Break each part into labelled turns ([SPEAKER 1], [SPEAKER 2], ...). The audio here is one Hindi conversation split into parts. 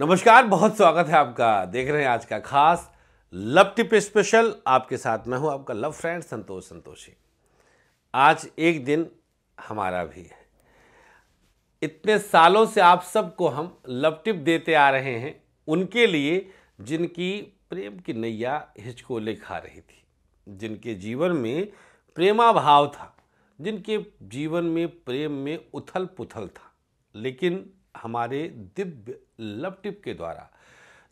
[SPEAKER 1] नमस्कार बहुत स्वागत है आपका देख रहे हैं आज का खास लव टिप स्पेशल आपके साथ मैं हूं आपका लव फ्रेंड संतोष संतोषी आज एक दिन हमारा भी है इतने सालों से आप सबको हम लव टिप देते आ रहे हैं उनके लिए जिनकी प्रेम की नैया हिचकोले खा रही थी जिनके जीवन में प्रेमा भाव था जिनके जीवन में प्रेम में उथल पुथल था लेकिन हमारे दिव्य लव टिप के द्वारा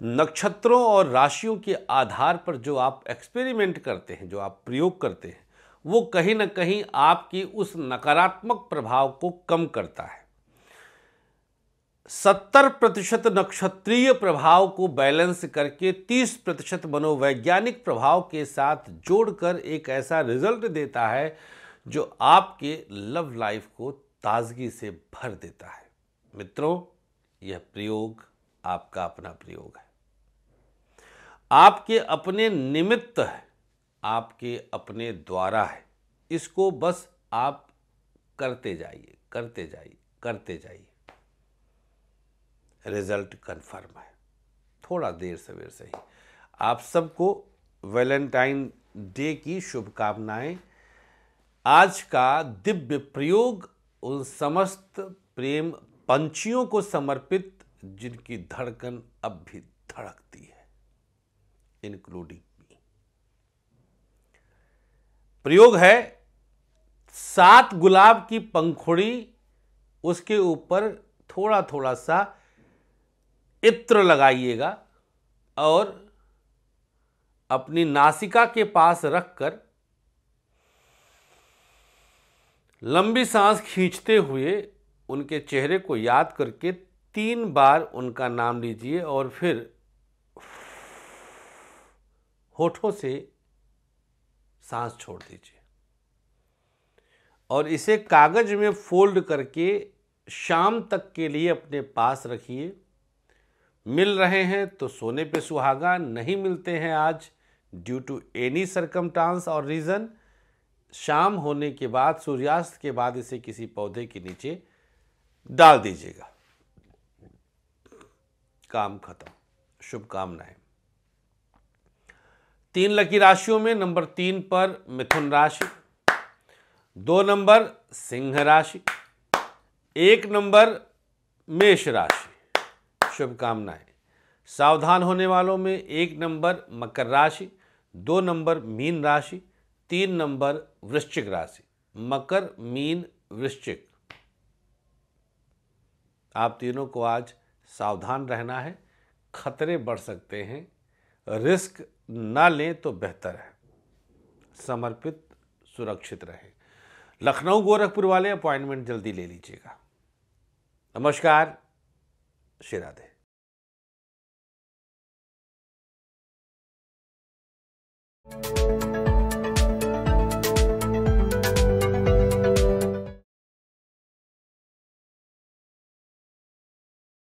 [SPEAKER 1] नक्षत्रों और राशियों के आधार पर जो आप एक्सपेरिमेंट करते हैं जो आप प्रयोग करते हैं वो कहीं ना कहीं आपकी उस नकारात्मक प्रभाव को कम करता है सत्तर प्रतिशत नक्षत्रीय प्रभाव को बैलेंस करके तीस प्रतिशत मनोवैज्ञानिक प्रभाव के साथ जोड़कर एक ऐसा रिजल्ट देता है जो आपके लव लाइफ को ताजगी से भर देता है मित्रों यह प्रयोग आपका अपना प्रयोग है आपके अपने निमित्त है आपके अपने द्वारा है इसको बस आप करते जाइए करते जाइए करते जाइए रिजल्ट कंफर्म है थोड़ा देर सवेर से ही आप सबको वैलेंटाइन डे की शुभकामनाएं आज का दिव्य प्रयोग उन समस्त प्रेम पंछियों को समर्पित जिनकी धड़कन अब भी धड़कती है इंक्लूडिंग मी प्रयोग है सात गुलाब की पंखुड़ी उसके ऊपर थोड़ा थोड़ा सा इत्र लगाइएगा और अपनी नासिका के पास रखकर लंबी सांस खींचते हुए उनके चेहरे को याद करके तीन बार उनका नाम लीजिए और फिर होठों से सांस छोड़ दीजिए और इसे कागज में फोल्ड करके शाम तक के लिए अपने पास रखिए मिल रहे हैं तो सोने पे सुहागा नहीं मिलते हैं आज ड्यू टू एनी सरकमटांस और रीज़न शाम होने के बाद सूर्यास्त के बाद इसे किसी पौधे के नीचे डाल दीजिएगा काम खत्म शुभकामनाएं तीन लकी राशियों में नंबर तीन पर मिथुन राशि दो नंबर सिंह राशि एक नंबर मेष राशि शुभकामनाएं सावधान होने वालों में एक नंबर मकर राशि दो नंबर मीन राशि तीन नंबर वृश्चिक राशि मकर मीन वृश्चिक आप तीनों को आज सावधान रहना है खतरे बढ़ सकते हैं रिस्क ना लें तो बेहतर है समर्पित सुरक्षित रहें लखनऊ गोरखपुर वाले अपॉइंटमेंट जल्दी ले लीजिएगा नमस्कार श्री राधे thank you